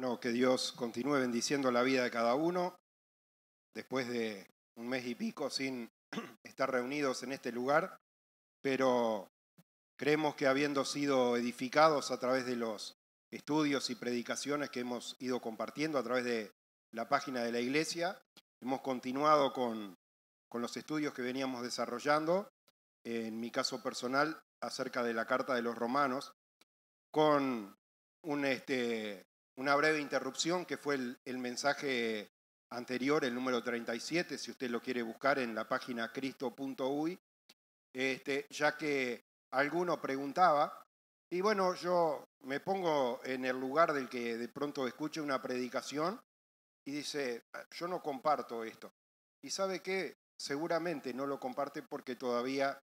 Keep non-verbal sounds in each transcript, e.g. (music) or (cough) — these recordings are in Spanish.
Bueno, que Dios continúe bendiciendo la vida de cada uno. Después de un mes y pico sin (clears throat) estar reunidos en este lugar, pero creemos que habiendo sido edificados a través de los estudios y predicaciones que hemos ido compartiendo a través de la página de la iglesia, hemos continuado con, con los estudios que veníamos desarrollando, en mi caso personal, acerca de la Carta de los Romanos, con un, este, una breve interrupción que fue el, mensaje anterior, el número 37, si usted lo quiere buscar en la página cristo.uy, este, ya que alguno preguntaba, y bueno, yo me pongo en el lugar del que de pronto escuche una predicación y dice, ah, yo no comparto esto. Y sabe que seguramente no lo comparte porque todavía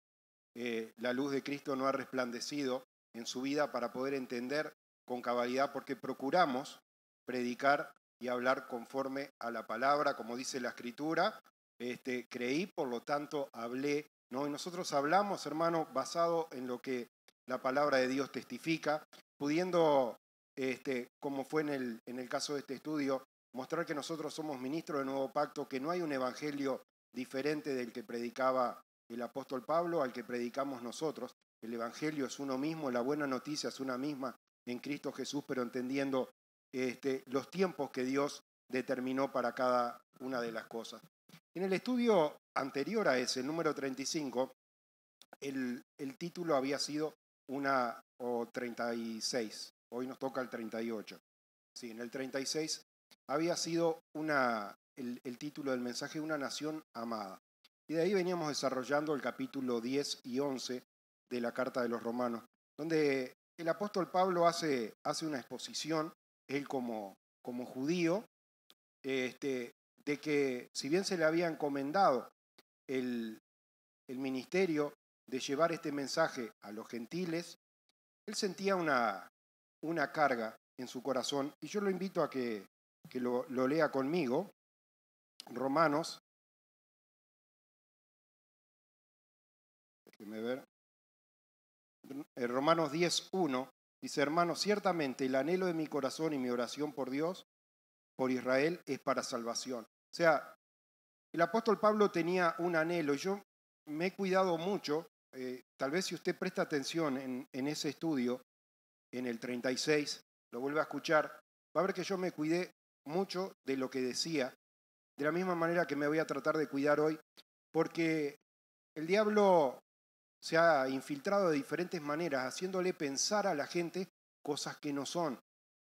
eh, la luz de Cristo no ha resplandecido en su vida para poder entender con cabalidad porque procuramos predicar y hablar conforme a la palabra, como dice la escritura. Este, creí, por lo tanto, hablé. ¿no? Y nosotros hablamos, hermano, basado en lo que la palabra de Dios testifica, pudiendo, este, como fue en el, en el caso de este estudio, mostrar que nosotros somos ministros del nuevo pacto, que no hay un evangelio diferente del que predicaba el apóstol Pablo al que predicamos nosotros. El evangelio es uno mismo, la buena noticia es una misma, en Cristo Jesús, pero entendiendo este, los tiempos que Dios determinó para cada una de las cosas. En el estudio anterior a ese, el número 35, el, el título había sido una o 36, hoy nos toca el 38. Sí, en el 36 había sido una, el, el título del mensaje, Una Nación Amada. Y de ahí veníamos desarrollando el capítulo 10 y 11 de la Carta de los Romanos, donde el apóstol Pablo hace, hace una exposición, él como, como judío, este, de que si bien se le había encomendado el, ministerio de llevar este mensaje a los gentiles, él sentía una, una carga en su corazón y yo lo invito a que, lo, lo lea conmigo. Romanos, déjeme ver, eh, Romanos 10, 1, dice, hermanos, ciertamente el anhelo de mi corazón y mi oración por Dios, por Israel, es para salvación. O sea, el apóstol Pablo tenía un anhelo y yo me he cuidado mucho, eh, tal vez si usted presta atención en, en ese estudio, en el 36, lo vuelve a escuchar, va a ver que yo me cuidé mucho de lo que decía, de la misma manera que me voy a tratar de cuidar hoy, porque el diablo se ha infiltrado de diferentes maneras, haciéndole pensar a la gente cosas que no son,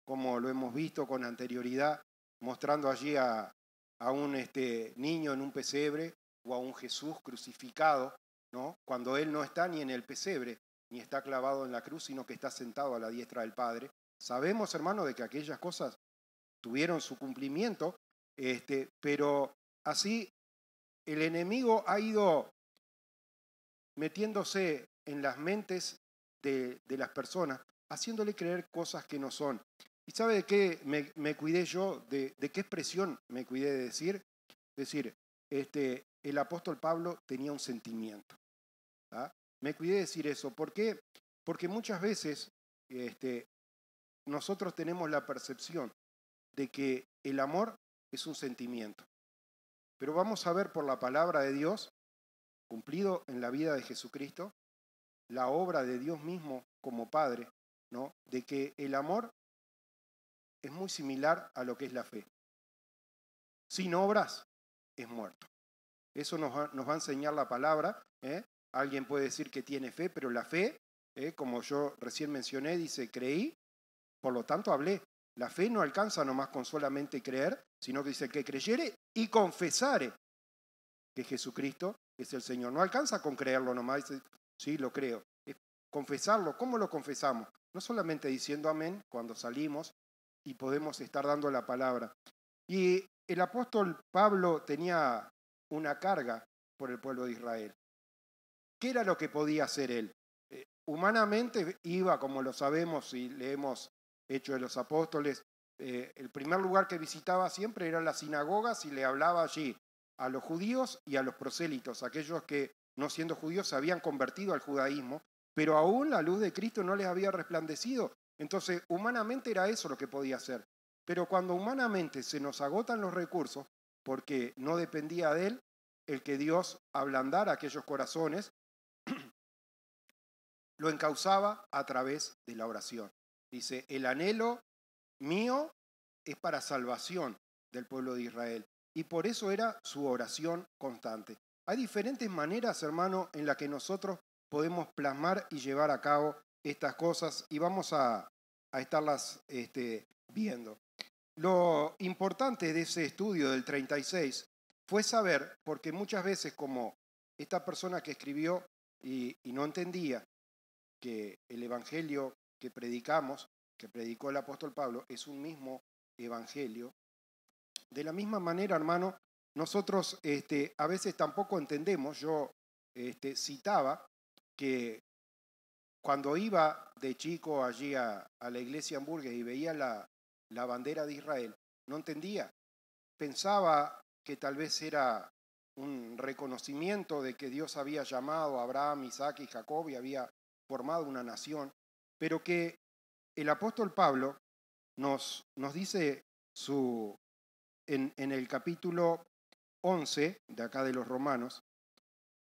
como lo hemos visto con anterioridad, mostrando allí a, un este, niño en un pesebre o a un Jesús crucificado, ¿no? cuando él no está ni en el pesebre, ni está clavado en la cruz, sino que está sentado a la diestra del Padre. Sabemos, hermano, de que aquellas cosas tuvieron su cumplimiento, este, pero así el enemigo ha ido metiéndose en las mentes de, las personas, haciéndole creer cosas que no son. ¿Y sabe de qué me, cuidé yo? De, qué expresión me cuidé de decir? Decir, este, el apóstol Pablo tenía un sentimiento. ¿ah? Me cuidé de decir eso. ¿Por qué? Porque muchas veces este, nosotros tenemos la percepción de que el amor es un sentimiento. Pero vamos a ver por la palabra de Dios cumplido en la vida de Jesucristo, la obra de Dios mismo como Padre, ¿no? de que el amor es muy similar a lo que es la fe. Sin obras es muerto. Eso nos va, a enseñar la palabra. ¿eh? Alguien puede decir que tiene fe, pero la fe, ¿eh? como yo recién mencioné, dice, creí, por lo tanto hablé. La fe no alcanza nomás con solamente creer, sino que dice que creyere y confesare que Jesucristo es el Señor. No alcanza con creerlo nomás, sí, lo creo. Es confesarlo, ¿cómo lo confesamos? No solamente diciendo amén cuando salimos y podemos estar dando la palabra. Y el apóstol Pablo tenía una carga por el pueblo de Israel. ¿Qué era lo que podía hacer él? Eh, humanamente iba, como lo sabemos y hemos hecho de los Apóstoles, eh, el primer lugar que visitaba siempre eran las sinagogas y le hablaba allí a los judíos y a los prosélitos, aquellos que, no siendo judíos, se habían convertido al judaísmo, pero aún la luz de Cristo no les había resplandecido. Entonces, humanamente era eso lo que podía hacer. Pero cuando humanamente se nos agotan los recursos, porque no dependía de él el que Dios ablandara aquellos corazones, (clears throat) lo encauzaba a través de la oración. Dice, el anhelo mío es para salvación del pueblo de Israel y por eso era su oración constante. Hay diferentes maneras, hermano, en las que nosotros podemos plasmar y llevar a cabo estas cosas y vamos a, estarlas este, viendo. Lo importante de ese estudio del 36 fue saber, porque muchas veces como esta persona que escribió y no entendía que el Evangelio que predicamos, que predicó el apóstol Pablo, es un mismo Evangelio, de la misma manera, hermano, nosotros este, a veces tampoco entendemos, yo este, citaba que cuando iba de chico allí a, la iglesia Burgues y veía la, la bandera de Israel, no entendía, pensaba que tal vez era un reconocimiento de que Dios había llamado a Abraham, Isaac y Jacob y había formado una nación, pero que el apóstol Pablo nos, nos dice su, en, el capítulo 11 de acá de los Romanos,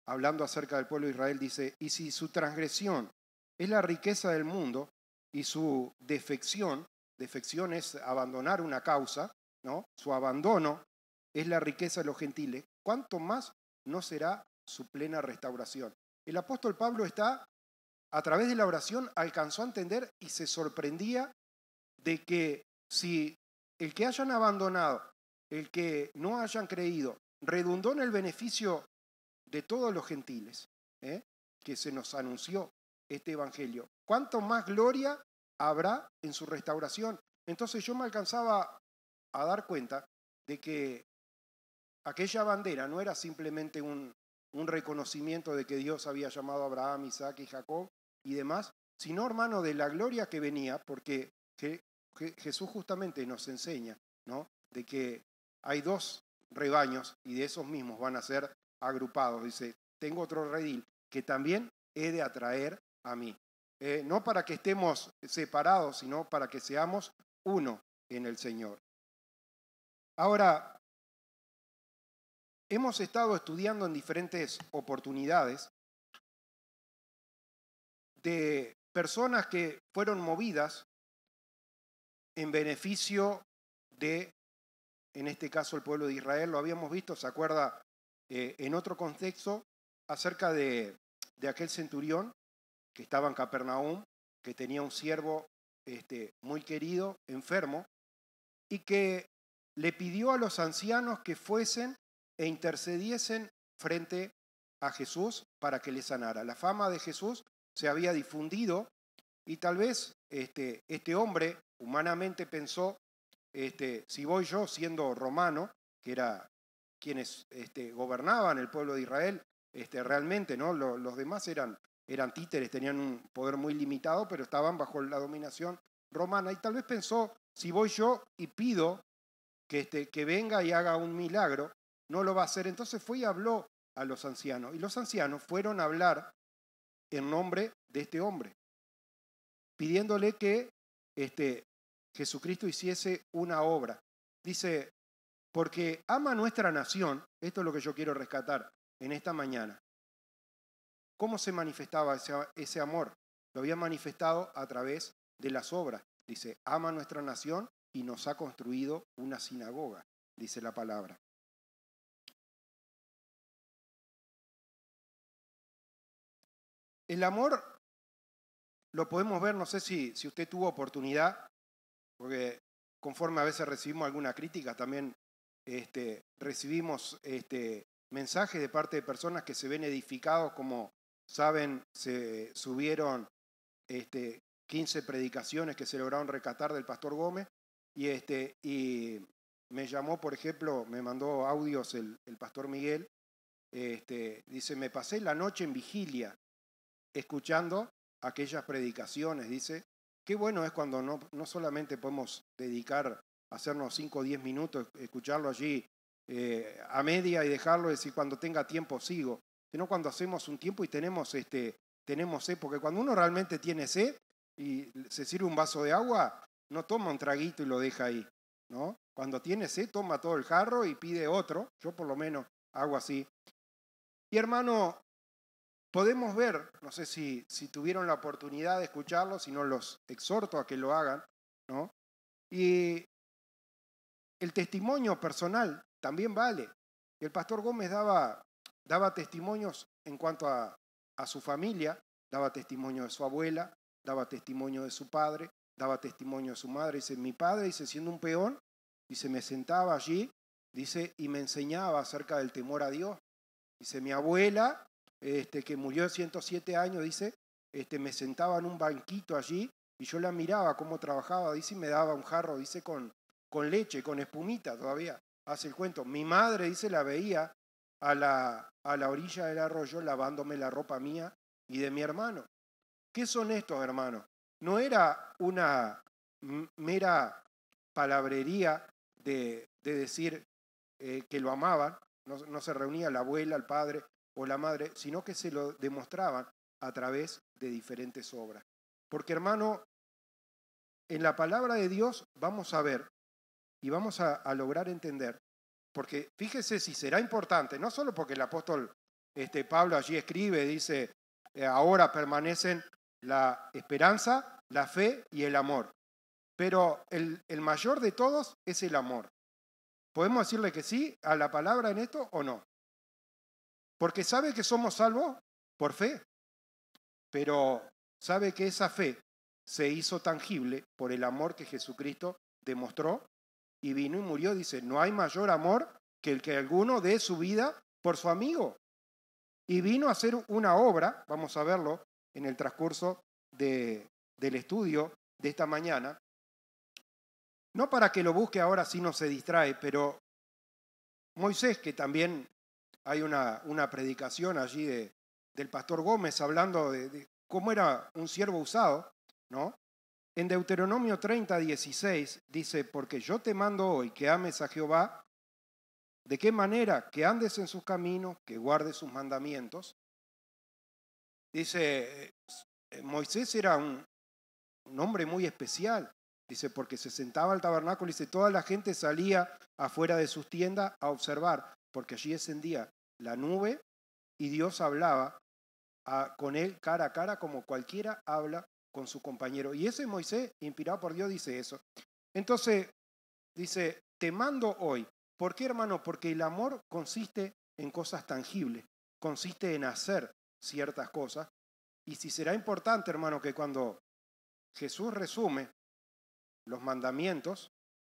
hablando acerca del pueblo de Israel, dice, y si su transgresión es la riqueza del mundo y su defección, defección es abandonar una causa, ¿no? su abandono es la riqueza de los gentiles, ¿cuánto más no será su plena restauración? El apóstol Pablo está, a través de la oración, alcanzó a entender y se sorprendía de que si el que hayan abandonado el que no hayan creído redundó en el beneficio de todos los gentiles, ¿eh? que se nos anunció este Evangelio. ¿Cuánto más gloria habrá en su restauración? Entonces yo me alcanzaba a dar cuenta de que aquella bandera no era simplemente un, un reconocimiento de que Dios había llamado a Abraham, Isaac y Jacob y demás, sino hermano de la gloria que venía, porque Jesús justamente nos enseña, ¿no? De que hay dos rebaños y de esos mismos van a ser agrupados. Dice, tengo otro redil que también he de atraer a mí. Eh, no para que estemos separados, sino para que seamos uno en el Señor. Ahora, hemos estado estudiando en diferentes oportunidades de personas que fueron movidas en beneficio de en este caso el pueblo de Israel, lo habíamos visto, se acuerda, eh, en otro contexto, acerca de, aquel centurión que estaba en Capernaum, que tenía un siervo este, muy querido, enfermo, y que le pidió a los ancianos que fuesen e intercediesen frente a Jesús para que le sanara. La fama de Jesús se había difundido y tal vez este, este hombre humanamente pensó este, si voy yo siendo romano, que era quienes este, gobernaban el pueblo de Israel, este, realmente, ¿no? Los, demás eran, eran títeres, tenían un poder muy limitado, pero estaban bajo la dominación romana. Y tal vez pensó, si voy yo y pido que, este, que venga y haga un milagro, no lo va a hacer. Entonces fue y habló a los ancianos. Y los ancianos fueron a hablar en nombre de este hombre, pidiéndole que este, Jesucristo hiciese una obra. Dice, porque ama nuestra nación, esto es lo que yo quiero rescatar en esta mañana. ¿Cómo se manifestaba ese, amor? Lo había manifestado a través de las obras. Dice, ama nuestra nación y nos ha construido una sinagoga, dice la palabra. El amor lo podemos ver, no sé si, si usted tuvo oportunidad porque conforme a veces recibimos alguna crítica, también este, recibimos este, mensajes de parte de personas que se ven edificados, como saben, se subieron este, 15 predicaciones que se lograron recatar del pastor Gómez, y, este, y me llamó, por ejemplo, me mandó audios el, pastor Miguel, este, dice, me pasé la noche en vigilia escuchando aquellas predicaciones, dice, Qué bueno es cuando no, no solamente podemos dedicar, hacernos 5 o 10 minutos, escucharlo allí eh, a media y dejarlo, y decir cuando tenga tiempo sigo, sino cuando hacemos un tiempo y tenemos, este, tenemos sed, porque cuando uno realmente tiene sed y se sirve un vaso de agua, no toma un traguito y lo deja ahí, ¿no? Cuando tiene sed, toma todo el jarro y pide otro, yo por lo menos hago así. Y hermano, podemos ver, no sé si, si tuvieron la oportunidad de escucharlo, si no los exhorto a que lo hagan, ¿no? Y el testimonio personal también vale. El pastor Gómez daba, daba testimonios en cuanto a, a su familia, daba testimonio de su abuela, daba testimonio de su padre, daba testimonio de su madre. Dice, mi padre, dice, siendo un peón, dice, me sentaba allí, dice, y me enseñaba acerca del temor a Dios. Dice, mi abuela, este, que murió de 107 años, dice, este, me sentaba en un banquito allí y yo la miraba cómo trabajaba, dice, y me daba un jarro, dice, con, con leche, con espumita todavía, hace el cuento. Mi madre, dice, la veía a la, a la orilla del arroyo lavándome la ropa mía y de mi hermano. ¿Qué son estos hermanos? No era una mera palabrería de, de decir eh, que lo amaban, no, no, se reunía la abuela, el padre, o la madre, sino que se lo demostraban a través de diferentes obras. Porque hermano, en la palabra de Dios vamos a ver y vamos a, lograr entender, porque fíjese si será importante, no solo porque el apóstol este, Pablo allí escribe, dice, eh, ahora permanecen la esperanza, la fe y el amor. Pero el mayor de todos es el amor. ¿Podemos decirle que sí a la palabra en esto o no? Porque sabe que somos salvos por fe, pero sabe que esa fe se hizo tangible por el amor que Jesucristo demostró y vino y murió. Dice, no hay mayor amor que el que alguno dé su vida por su amigo. Y vino a hacer una obra, vamos a verlo en el transcurso de, del estudio de esta mañana, no para que lo busque ahora si no se distrae, pero Moisés, que también hay una, una predicación allí de, del pastor Gómez hablando de, cómo era un siervo usado, ¿no? En Deuteronomio 30, 16 dice, porque yo te mando hoy que ames a Jehová, de qué manera que andes en sus caminos, que guardes sus mandamientos. Dice, eh, eh, Moisés era un, un hombre muy especial, dice, porque se sentaba al tabernáculo, dice, toda la gente salía afuera de sus tiendas a observar porque allí descendía la nube y Dios hablaba ah, con él cara a cara como cualquiera habla con su compañero. Y ese Moisés, inspirado por Dios, dice eso. Entonces, dice, te mando hoy. ¿Por qué, hermano? Porque el amor consiste en cosas tangibles, consiste en hacer ciertas cosas. Y si será importante, hermano, que cuando Jesús resume los mandamientos,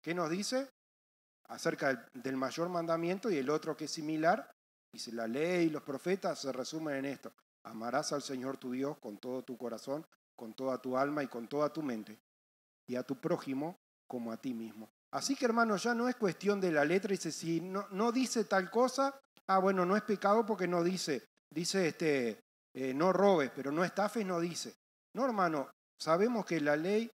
¿qué nos dice? acerca del mayor mandamiento y el otro que es similar, dice la ley y los profetas se resumen en esto. Amarás al Señor tu Dios con todo tu corazón, con toda tu alma y con toda tu mente, y a tu prójimo como a ti mismo. Así que hermano, ya no es cuestión de la letra, dice, si no, no dice tal cosa, ah, bueno, no es pecado porque no dice, dice este, eh, no robes, pero no estafes, no dice. No, hermano, sabemos que la ley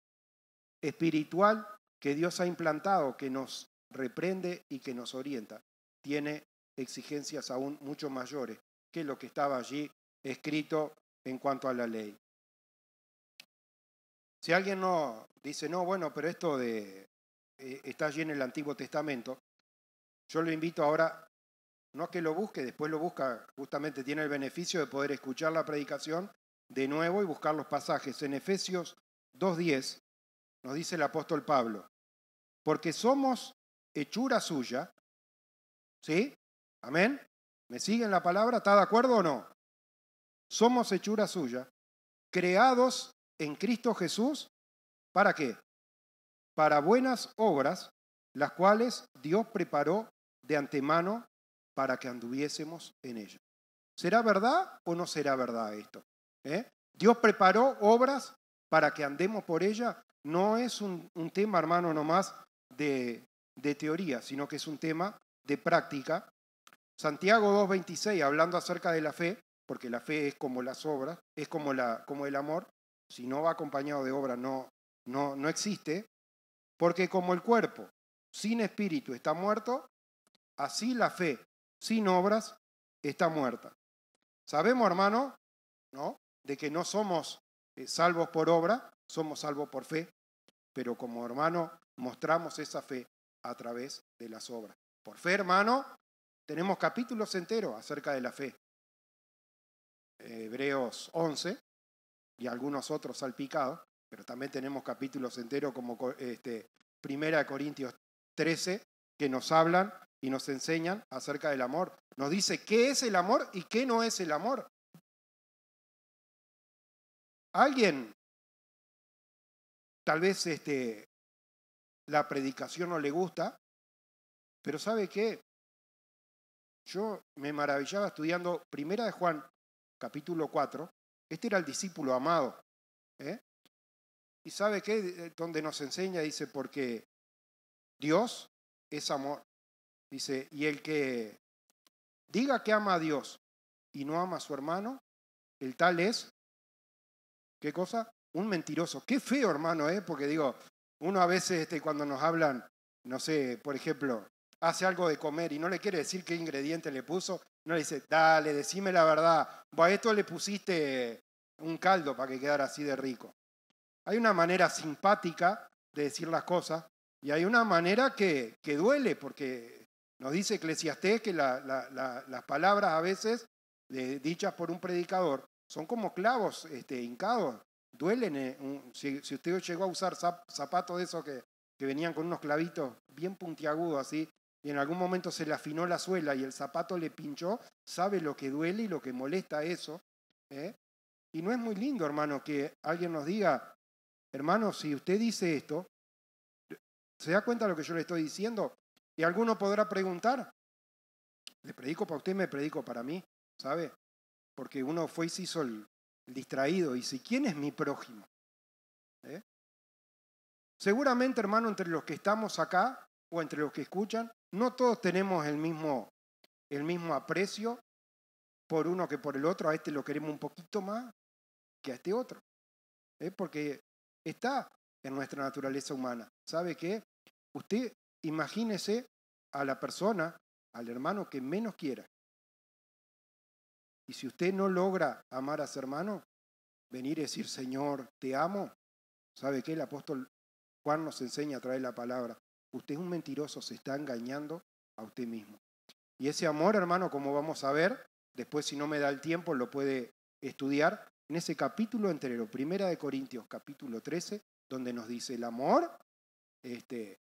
espiritual que Dios ha implantado, que nos reprende y que nos orienta. Tiene exigencias aún mucho mayores que lo que estaba allí escrito en cuanto a la ley. Si alguien no dice, no, bueno, pero esto de, eh, está allí en el Antiguo Testamento, yo lo invito ahora, no a que lo busque, después lo busca, justamente tiene el beneficio de poder escuchar la predicación de nuevo y buscar los pasajes. En Efesios 2.10 nos dice el apóstol Pablo, porque somos hechura suya. ¿Sí? Amén. ¿Me siguen la palabra? ¿Está de acuerdo o no? Somos hechura suya, creados en Cristo Jesús, ¿para qué? Para buenas obras, las cuales Dios preparó de antemano para que anduviésemos en ellas. ¿Será verdad o no será verdad esto? ¿Eh? Dios preparó obras para que andemos por ellas. No es un tema, hermano, nomás de, de teoría, sino que es un tema de práctica. Santiago 2.26, hablando acerca de la fe, porque la fe es como las obras, es como, la, como el amor, si no va acompañado de obra no, no, no existe, porque como el cuerpo sin espíritu está muerto, así la fe sin obras está muerta. Sabemos, hermano, ¿no? de que no somos eh, salvos por obra, somos salvos por fe, pero como hermano mostramos esa fe a través de las obras. Por fe, hermano, tenemos capítulos enteros acerca de la fe. Hebreos 11 y algunos otros salpicados, pero también tenemos capítulos enteros como este, Primera de Corintios 13 que nos hablan y nos enseñan acerca del amor. Nos dice qué es el amor y qué no es el amor. Alguien tal vez este, la predicación no le gusta, pero ¿sabe qué? Yo me maravillaba estudiando Primera de Juan, capítulo 4. Este era el discípulo amado. ¿eh? ¿Y sabe qué? Eh, donde nos enseña, dice, porque Dios es amor. Dice, y el que diga que ama a Dios y no ama a su hermano, el tal es, ¿qué cosa? Un mentiroso. Qué feo, hermano, ¿eh? Porque digo, uno a veces este, cuando nos hablan, no sé, por ejemplo, hace algo de comer y no le quiere decir qué ingrediente le puso, no le dice, dale, decime la verdad, a esto le pusiste un caldo para que quedara así de rico. Hay una manera simpática de decir las cosas y hay una manera que, duele, porque nos dice Eclesiastés que las palabras a veces dichas por un predicador son como clavos este, hincados duelen. Eh, si, usted llegó a usar zapatos de esos que, que venían con unos clavitos bien puntiagudos así, y en algún momento se le afinó la suela y el zapato le pinchó, sabe lo que duele y lo que molesta eso. ¿eh? Y no es muy lindo, hermano, que alguien nos diga, hermano, si usted dice esto, ¿se da cuenta de lo que yo le estoy diciendo? Y alguno podrá preguntar, ¿le predico para usted, me predico para mí? ¿Sabe? Porque uno fue y se hizo el, distraído y si ¿quién es mi prójimo? ¿Eh? Seguramente, hermano, entre los que estamos acá o entre los que escuchan, no todos tenemos el mismo, el mismo aprecio por uno que por el otro. A este lo queremos un poquito más que a este otro. ¿eh? Porque está en nuestra naturaleza humana. ¿Sabe qué? Usted imagínese a la persona, al hermano que menos quiera. Y si usted no logra amar a su hermano, venir y decir, Señor, te amo. ¿Sabe qué? El apóstol Juan nos enseña a través de la palabra. Usted es un mentiroso, se está engañando a usted mismo. Y ese amor, hermano, como vamos a ver, después si no me da el tiempo, lo puede estudiar en ese capítulo entero, Primera de Corintios, capítulo 13, donde nos dice, el amor este,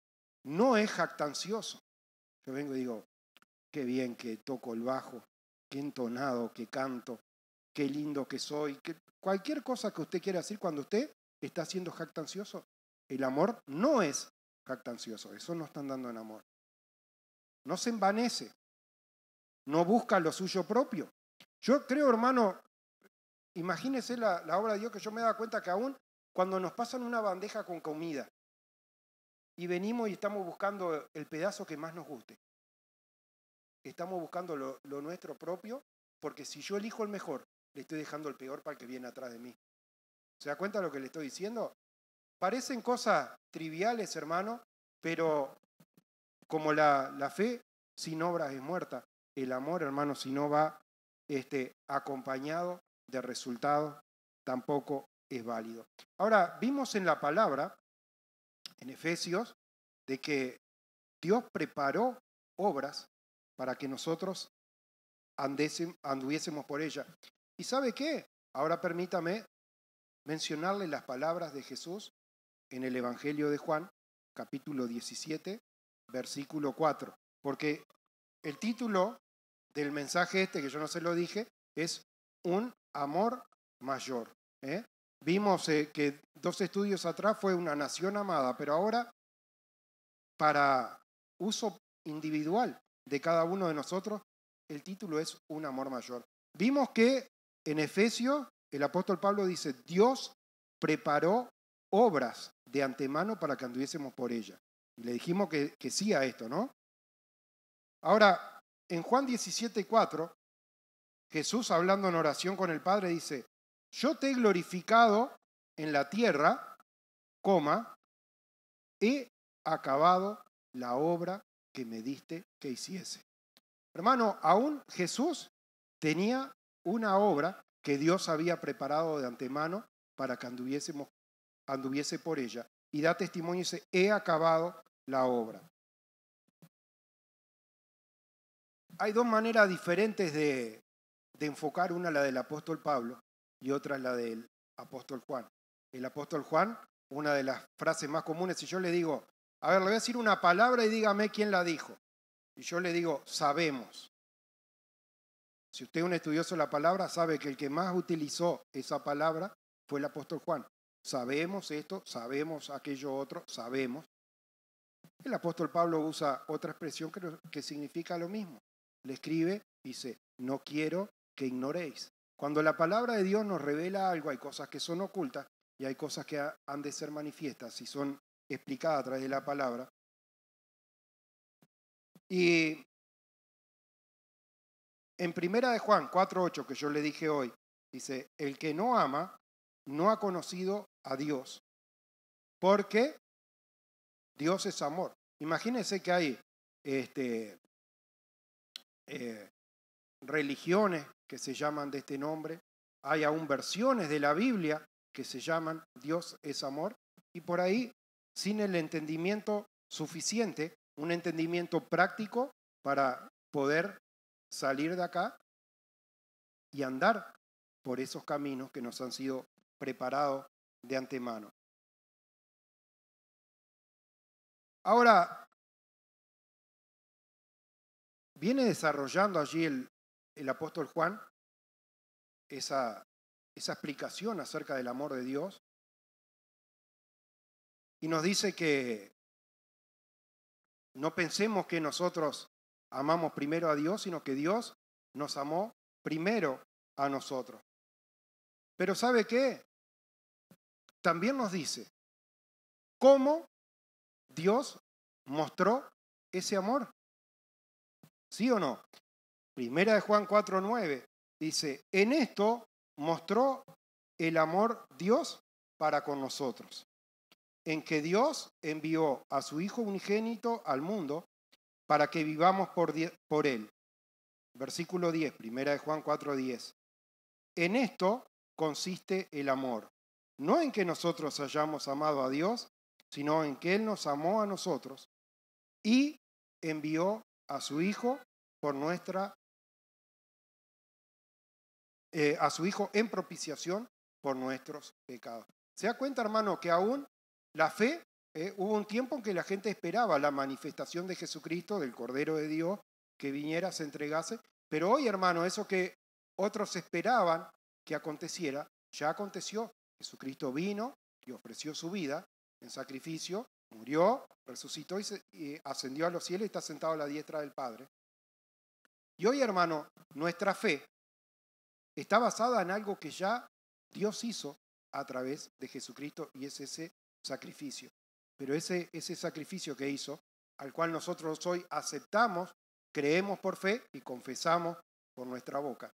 no es jactancioso. Yo vengo y digo, qué bien que toco el bajo, qué entonado, qué canto, qué lindo que soy. Que cualquier cosa que usted quiera decir cuando usted está siendo jactancioso, el amor no es jactancioso, eso no están dando en amor. No se envanece, no busca lo suyo propio. Yo creo, hermano, imagínese la, obra de Dios que yo me dado cuenta que aún cuando nos pasan una bandeja con comida y venimos y estamos buscando el pedazo que más nos guste, estamos buscando lo, nuestro propio, porque si yo elijo el mejor, le estoy dejando el peor para el que viene atrás de mí. ¿Se da cuenta lo que le estoy diciendo? Parecen cosas triviales, hermano, pero como la, la fe sin obras es muerta, el amor, hermano, si no va este, acompañado de resultados, tampoco es válido. Ahora, vimos en la palabra, en Efesios, de que Dios preparó obras para que nosotros anduviésemos por ella. ¿Y sabe qué? Ahora permítame mencionarle las palabras de Jesús en el Evangelio de Juan, capítulo 17, versículo 4, porque el título del mensaje este, que yo no se lo dije, es Un amor mayor. ¿eh? Vimos eh, que dos estudios atrás fue una nación amada, pero ahora para uso individual, de cada uno de nosotros, el título es Un amor mayor. Vimos que en Efesio el apóstol Pablo dice, Dios preparó obras de antemano para que anduviésemos por ella. le dijimos que, que sí a esto, ¿no? Ahora, en Juan 17, 4, Jesús hablando en oración con el Padre dice, yo te he glorificado en la tierra, coma, he acabado la obra que me diste que hiciese. Hermano, aún Jesús tenía una obra que Dios había preparado de antemano para que anduviésemos, anduviese por ella. Y da testimonio y dice, he acabado la obra. Hay dos maneras diferentes de, de enfocar, una la del apóstol Pablo y otra la del apóstol Juan. El apóstol Juan, una de las frases más comunes, si yo le digo, a ver, le voy a decir una palabra y dígame quién la dijo. Y yo le digo, sabemos. Si usted es un estudioso de la palabra, sabe que el que más utilizó esa palabra fue el apóstol Juan. Sabemos esto, sabemos aquello otro, sabemos. El apóstol Pablo usa otra expresión que, significa lo mismo. Le escribe, dice, no quiero que ignoréis. Cuando la palabra de Dios nos revela algo, hay cosas que son ocultas y hay cosas que han de ser manifiestas Si son explicada a través de la palabra. Y en Primera de Juan 4.8, que yo le dije hoy, dice, el que no ama no ha conocido a Dios, porque Dios es amor. Imagínense que hay este, eh, religiones que se llaman de este nombre, hay aún versiones de la Biblia que se llaman Dios es amor, y por ahí sin el entendimiento suficiente, un entendimiento práctico para poder salir de acá y andar por esos caminos que nos han sido preparados de antemano. Ahora, viene desarrollando allí el, apóstol Juan esa explicación acerca del amor de Dios y nos dice que no pensemos que nosotros amamos primero a Dios, sino que Dios nos amó primero a nosotros. Pero ¿sabe qué? También nos dice cómo Dios mostró ese amor. ¿Sí o no? Primera de Juan 4:9 dice, "En esto mostró el amor Dios para con nosotros, en que Dios envió a su Hijo unigénito al mundo para que vivamos por, por Él. Versículo 10, primera de Juan 4:10. En esto consiste el amor, no en que nosotros hayamos amado a Dios, sino en que Él nos amó a nosotros y envió a su Hijo por nuestra eh, a su Hijo en propiciación por nuestros pecados. ¿Se da cuenta, hermano, que aún la fe, eh, hubo un tiempo en que la gente esperaba la manifestación de Jesucristo, del Cordero de Dios, que viniera, se entregase, pero hoy, hermano, eso que otros esperaban que aconteciera, ya aconteció. Jesucristo vino y ofreció su vida en sacrificio, murió, resucitó y, y ascendió a los cielos y está sentado a la diestra del Padre. Y hoy, hermano, nuestra fe está basada en algo que ya Dios hizo a través de Jesucristo y es ese sacrificio. Pero ese, ese sacrificio que hizo, al cual nosotros hoy aceptamos, creemos por fe y confesamos por nuestra boca,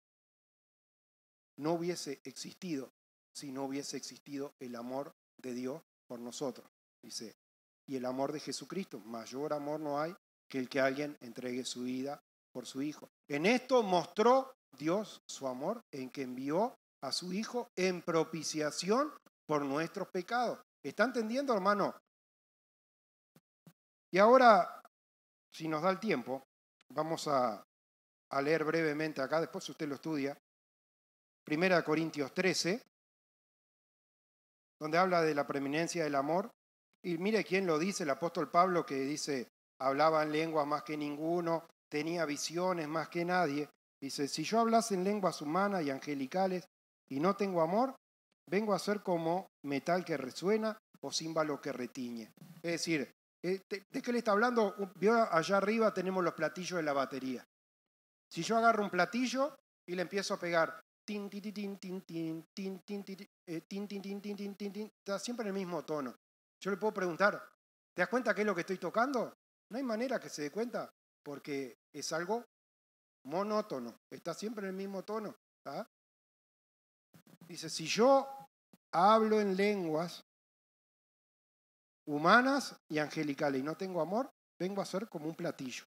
no hubiese existido si no hubiese existido el amor de Dios por nosotros. Dice, y el amor de Jesucristo, mayor amor no hay que el que alguien entregue su vida por su Hijo. En esto mostró Dios su amor en que envió a su Hijo en propiciación por nuestros pecados. ¿Está entendiendo, hermano? Y ahora, si nos da el tiempo, vamos a, leer brevemente acá, después si usted lo estudia, Primera Corintios 13, donde habla de la preeminencia del amor. Y mire quién lo dice, el apóstol Pablo, que dice, hablaba en lenguas más que ninguno, tenía visiones más que nadie. Dice, si yo hablase en lenguas humanas y angelicales y no tengo amor, vengo a ser como metal que resuena o címbalo que retiñe. Es decir, ¿de qué le está hablando? allá arriba tenemos los platillos de la batería. Si yo agarro un platillo y le empiezo a pegar está siempre en el mismo tono. Yo le puedo preguntar, ¿te das cuenta qué es lo que estoy tocando? No hay manera que se dé cuenta porque es algo monótono, está siempre en el mismo tono. Dice, si yo hablo en lenguas humanas y angelicales y no tengo amor, vengo a ser como un platillo.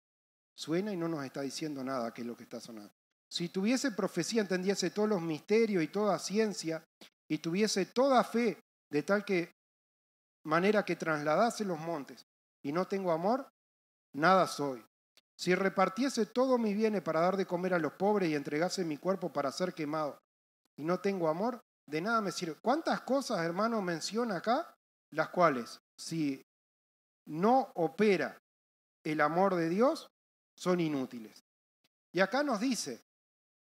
Suena y no nos está diciendo nada, que es lo que está sonando. Si tuviese profecía, entendiese todos los misterios y toda ciencia, y tuviese toda fe, de tal que manera que trasladase los montes, y no tengo amor, nada soy. Si repartiese todos mis bienes para dar de comer a los pobres y entregase mi cuerpo para ser quemado, y no tengo amor, de nada me sirve. ¿Cuántas cosas, hermano, menciona acá? Las cuales, si no opera el amor de Dios, son inútiles. Y acá nos dice,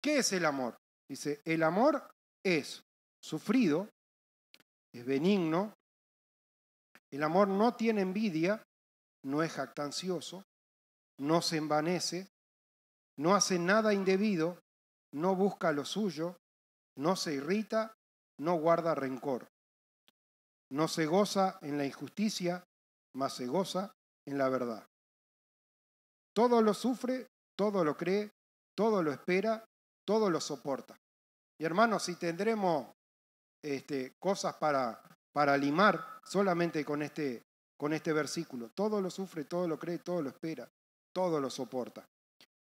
¿qué es el amor? Dice, el amor es sufrido, es benigno, el amor no tiene envidia, no es jactancioso, no se envanece, no hace nada indebido, no busca lo suyo, no se irrita, no guarda rencor. No se goza en la injusticia, más se goza en la verdad. Todo lo sufre, todo lo cree, todo lo espera, todo lo soporta. Y hermanos, si tendremos este, cosas para, para limar solamente con este, con este versículo, todo lo sufre, todo lo cree, todo lo espera, todo lo soporta.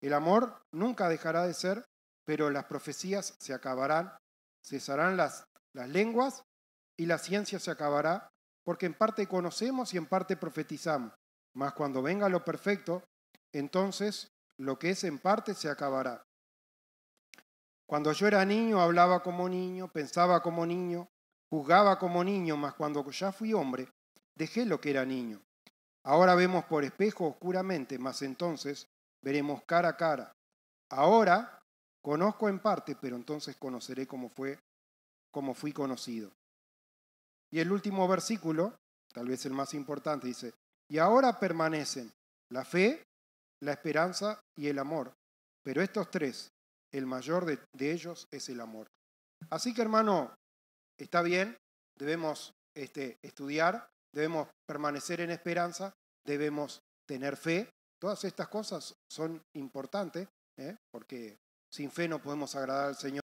El amor nunca dejará de ser, pero las profecías se acabarán Cesarán las, lenguas y la ciencia se acabará, porque en parte conocemos y en parte profetizamos. Mas cuando venga lo perfecto, entonces lo que es en parte se acabará. Cuando yo era niño hablaba como niño, pensaba como niño, juzgaba como niño, mas cuando ya fui hombre, dejé lo que era niño. Ahora vemos por espejo oscuramente, mas entonces veremos cara a cara. Ahora Conozco en parte, pero entonces conoceré como fue, como fui conocido. Y el último versículo, tal vez el más importante, dice, y ahora permanecen la fe, la esperanza y el amor. Pero estos tres, el mayor de, ellos es el amor. Así que hermano, está bien, debemos este, estudiar, debemos permanecer en esperanza, debemos tener fe. Todas estas cosas son importantes ¿eh? porque sin fe no podemos agradar al Señor.